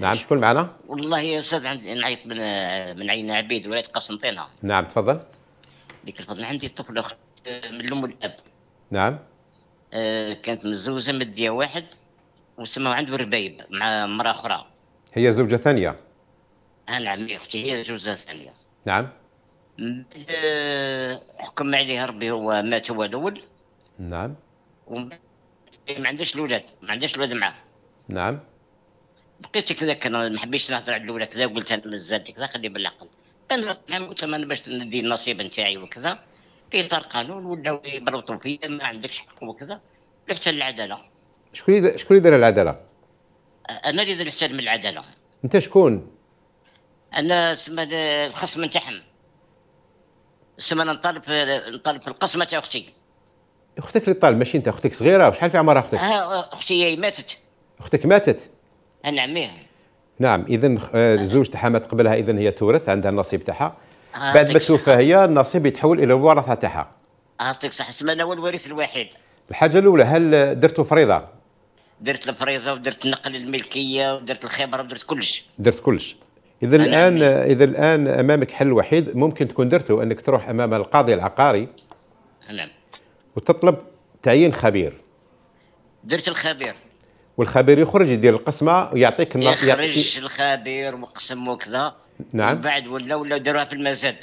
نعم شكون معنا؟ والله يا استاذ عندي نعيط من من عين عبيد ولايه قسنطينه نعم تفضل لك الفضل عندي طفله آه، من الام والاب نعم آه، كانت متزوجه مدية واحد وسماو عنده ربايب مع امرأة اخرى هي زوجه ثانيه آه نعم اختي هي زوجه ثانيه نعم آه، حكم عليها ربي هو مات هو الاول نعم وما عندهاش الاولاد ما عندهاش الاولاد معاه نعم بقيت كذاك انا ما حبيتش نهضر على الاولى كذا قلت انا مازال كذا خلي بالعقل كان قلت انا باش ندي النصيب نتاعي وكذا في اطار قانون ولاو يبرطوا فيا ما عندكش حق وكذا لحتى العداله شكون شكون اللي دار العداله؟ انا اللي درت من العداله انت شكون؟ انا سما الخصم نتاعهم سما انا نطالب نطالب في القسمه تاع اختي اختك اللي طالب ماشي انت اختك صغيره شحال في عمرها اختك؟ اختي هي ماتت اختك ماتت عن نعم اذا آه، الزوج تاعها مات قبلها اذا هي تورث عندها النصيب تاعها آه، بعد ما توفى هي النصيب يتحول الى الورثه تاعها اعطيك صح اسم انا هو الوريث الوحيد الحاجه الاولى هل درتوا فريضه درت الفريضه ودرت نقل الملكيه ودرت الخبره ودرت كلش درت كلش اذا الان اذا الان امامك حل وحيد ممكن تكون درته انك تروح امام القاضي العقاري نعم وتطلب تعيين خبير درت الخبير والخبير يخرج يدير القسمه ويعطيك يخرج يعطيك... الخبير وقسم وكذا نعم من بعد ولا ولا داروها في المزاد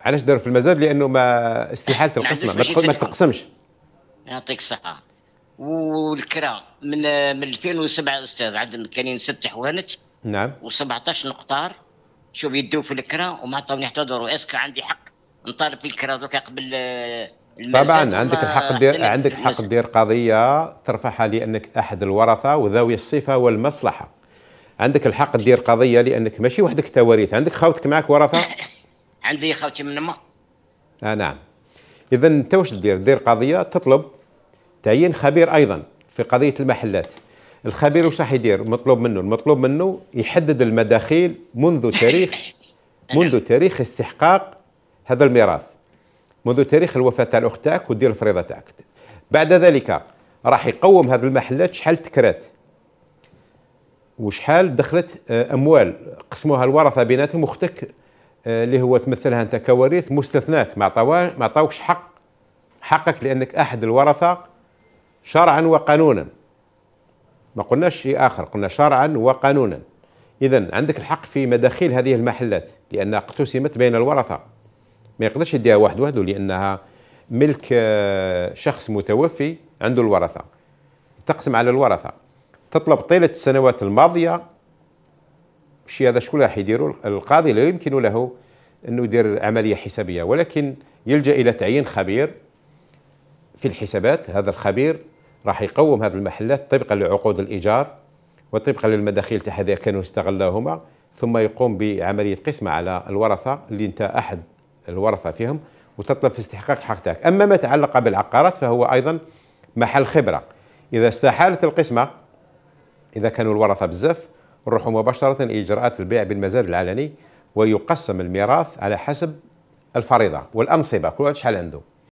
علاش داروا في المزاد لانه ما استحاله نعم، القسمه ما, ما تقسمش يعطيك الصحه والكرا من من 2007 استاذ عندهم كانين ست حوانت نعم و17 نقطار شوف يدوا في الكرا وما عطاوني حتى دور اسكا عندي حق نطالب في الكرا دوكا قبل طبعا عندك الحق دير عندك الحق دير قضيه ترفعها لانك احد الورثه وذوي الصفه والمصلحه عندك الحق دير قضيه لانك ماشي وحدك تواريث عندك خوتك معك ورثه عندي خوتي من ما آه نعم اذا انت واش دير دير قضيه تطلب تعيين خبير ايضا في قضيه المحلات الخبير واش راح يدير مطلوب منه المطلوب منه يحدد المداخيل منذ تاريخ منذ تاريخ استحقاق هذا الميراث منذ تاريخ الوفاه تاع الاخت تاعك ودير الفريضه تاعك بعد ذلك راح يقوم هذه المحلات شحال تكرات وشحال دخلت آه، اموال قسموها الورثه بيناتهم واختك آه، اللي هو تمثلها انت كوارث مستثنات ما ما عطاوكش حق حقك لانك احد الورثه شرعا وقانونا ما قلناش شيء اخر قلنا شرعا وقانونا اذا عندك الحق في مداخيل هذه المحلات لان اقتسمت بين الورثه ما يقدرش يديها واحد وحده لانها ملك آه، شخص متوفي عنده الورثه تقسم على الورثه تطلب طيله السنوات الماضيه الشيء هذا شكون راح يديروا القاضي لا يمكن له انه يدير عمليه حسابيه ولكن يلجا الى تعيين خبير في الحسابات هذا الخبير راح يقوم هذه المحلات طبقا لعقود الايجار وطبقا للمداخيل تاع اذا كانوا استغلاهما ثم يقوم بعمليه قسمه على الورثه اللي انت احد الورثه فيهم وتطلب في استحقاق تاعك اما ما تعلق بالعقارات فهو ايضا محل خبره اذا استحالت القسمه اذا كانوا الورثه بزاف نروحوا مباشره لاجراءات البيع بالمزاد العلني ويقسم الميراث على حسب الفريضه والانصبه كل واحد شحال عنده